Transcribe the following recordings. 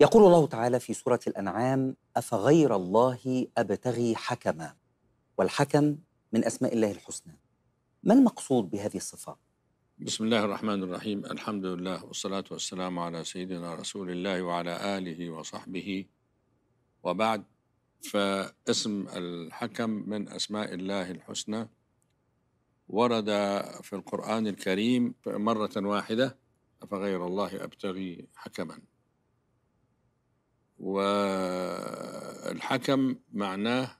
يقول الله تعالى في سورة الأنعام أفغير الله أبتغي حكما والحكم من أسماء الله الحسنى ما المقصود بهذه الصفة؟ بسم الله الرحمن الرحيم الحمد لله والصلاة والسلام على سيدنا رسول الله وعلى آله وصحبه وبعد فاسم الحكم من أسماء الله الحسنى ورد في القرآن الكريم مرة واحدة أفغير الله أبتغي حكما والحكم معناه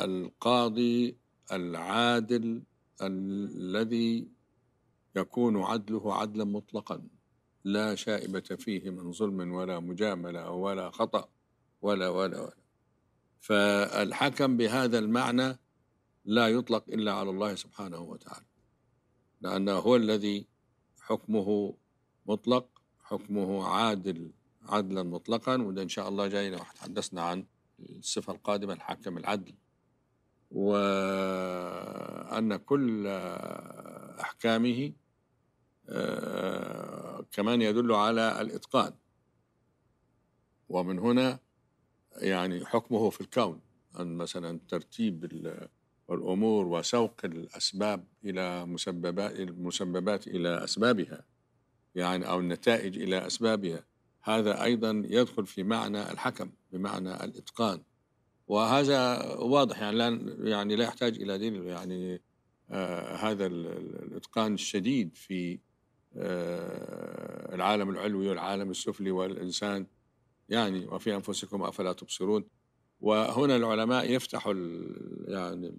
القاضي العادل الذي يكون عدله عدلا مطلقا لا شائبة فيه من ظلم ولا مجاملة ولا خطأ ولا ولا ولا فالحكم بهذا المعنى لا يطلق إلا على الله سبحانه وتعالى لأنه هو الذي حكمه مطلق حكمه عادل عدلا مطلقا وده إن شاء الله جاي لو تحدثنا عن الصفة القادمة الحاكم العدل وأن كل أحكامه آه، كمان يدل على الإتقان ومن هنا يعني حكمه في الكون أن مثلا ترتيب الأمور وسوق الأسباب إلى مسببات المسببات إلى أسبابها يعني أو النتائج إلى أسبابها هذا أيضا يدخل في معنى الحكم بمعنى الإتقان وهذا واضح يعني لا يعني لا يحتاج إلى دليل يعني آه هذا الإتقان الشديد في آه العالم العلوي والعالم السفلي والإنسان يعني وفي أنفسكم أفلا تبصرون وهنا العلماء يفتحوا يعني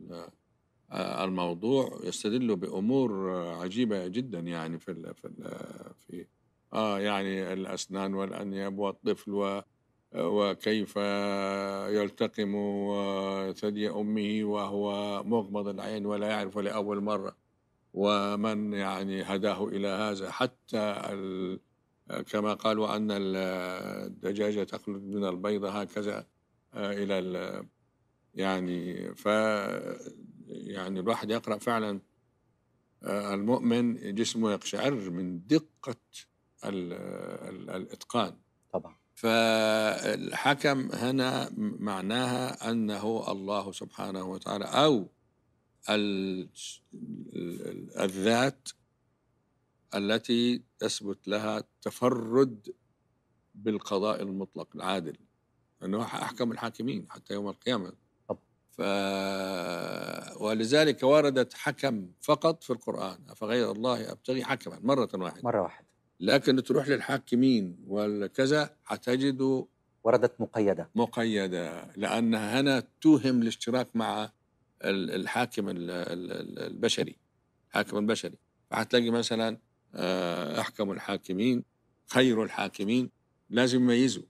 آه، الموضوع يستدلوا بأمور عجيبة جدا يعني في في آه يعني الأسنان والأنياب والطفل و وكيف يلتقم ثدي أمه وهو مغمض العين ولا يعرف لأول مرة ومن يعني هداه إلى هذا حتى كما قالوا أن الدجاجة تخلد من البيضة هكذا آه، إلى يعني ف يعني الواحد يقرأ فعلا آه، المؤمن جسمه يقشعر من دقة الاتقان طبعا فالحكم هنا معناها انه الله سبحانه وتعالى او الذات التي تثبت لها التفرد بالقضاء المطلق العادل انه احكم الحاكمين حتى يوم القيامه ف ولذلك وردت حكم فقط في القران افغير الله ابتغي حكما مره واحده مره واحده لكن تروح للحاكمين والكذا هتجده وردت مقيدة مقيدة لأنها هنا توهم الاشتراك مع الحاكم البشري الحاكم البشري فهتلاقي مثلا آه، أحكم الحاكمين خير الحاكمين لازم يميزوا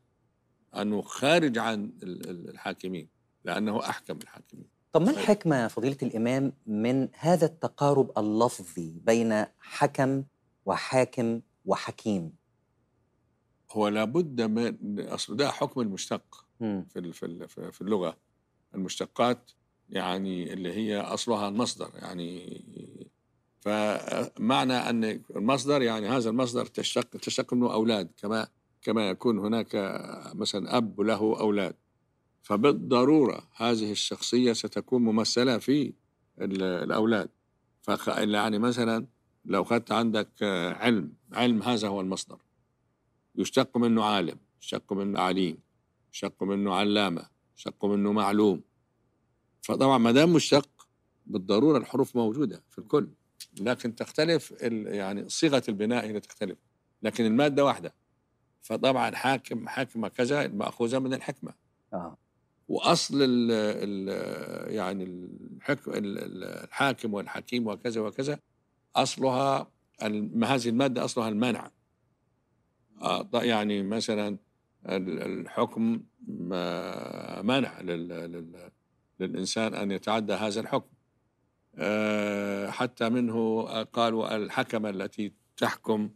أنه خارج عن الحاكمين لأنه أحكم الحاكمين طب ما طيب. الحكمة يا فضيلة الإمام من هذا التقارب اللفظي بين حكم وحاكم وحكيم هو لابد من اصل ده حكم المشتق في في اللغه المشتقات يعني اللي هي اصلها المصدر يعني فمعنى ان المصدر يعني هذا المصدر تشتق تشتق منه اولاد كما كما يكون هناك مثلا اب له اولاد فبالضروره هذه الشخصيه ستكون ممثله في الاولاد يعني مثلا لو خدت عندك آه، علم علم هذا هو المصدر يشتق منه عالم يشتق منه عليم يشتق منه علامة يشتق منه معلوم فطبعا ما دام مشتق بالضرورة الحروف موجودة في الكل لكن تختلف يعني صيغة البناء هي اللي تختلف لكن المادة واحدة فطبعا حاكم حكمة كذا مأخوذة من الحكمة آه. واصل ال ال يعني الحكم الحاكم والحكيم وكذا وكذا أصلها هذه المادة أصلها المنع آه، يعني مثلا الحكم آه، منع للإنسان أن يتعدى هذا الحكم آه، حتى منه قالوا الحكمة التي تحكم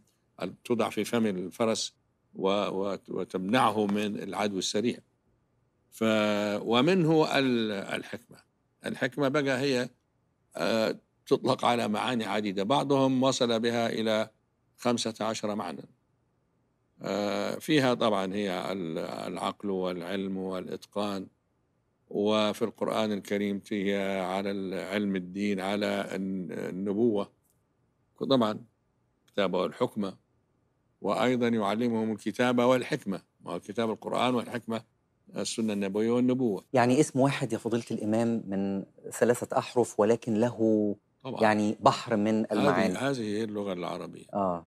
تضع في فم الفرس وتمنعه من العدو السريع ف ومنه الحكمة الحكمة بقى هي تطلق على معاني عديدة بعضهم وصل بها إلى خمسة عشر معنى آه، فيها طبعا هي العقل والعلم والإتقان وفي القرآن الكريم فيها على علم الدين على النبوة طبعا كتابة والحكمة وأيضا يعلمهم الكتابة والحكمة كتاب القرآن والحكمة السنة النبوية والنبوة يعني اسم واحد يا فضيلة الإمام من ثلاثة أحرف ولكن له طبعا يعني بحر من المعاني هذه هي اللغة العربية آه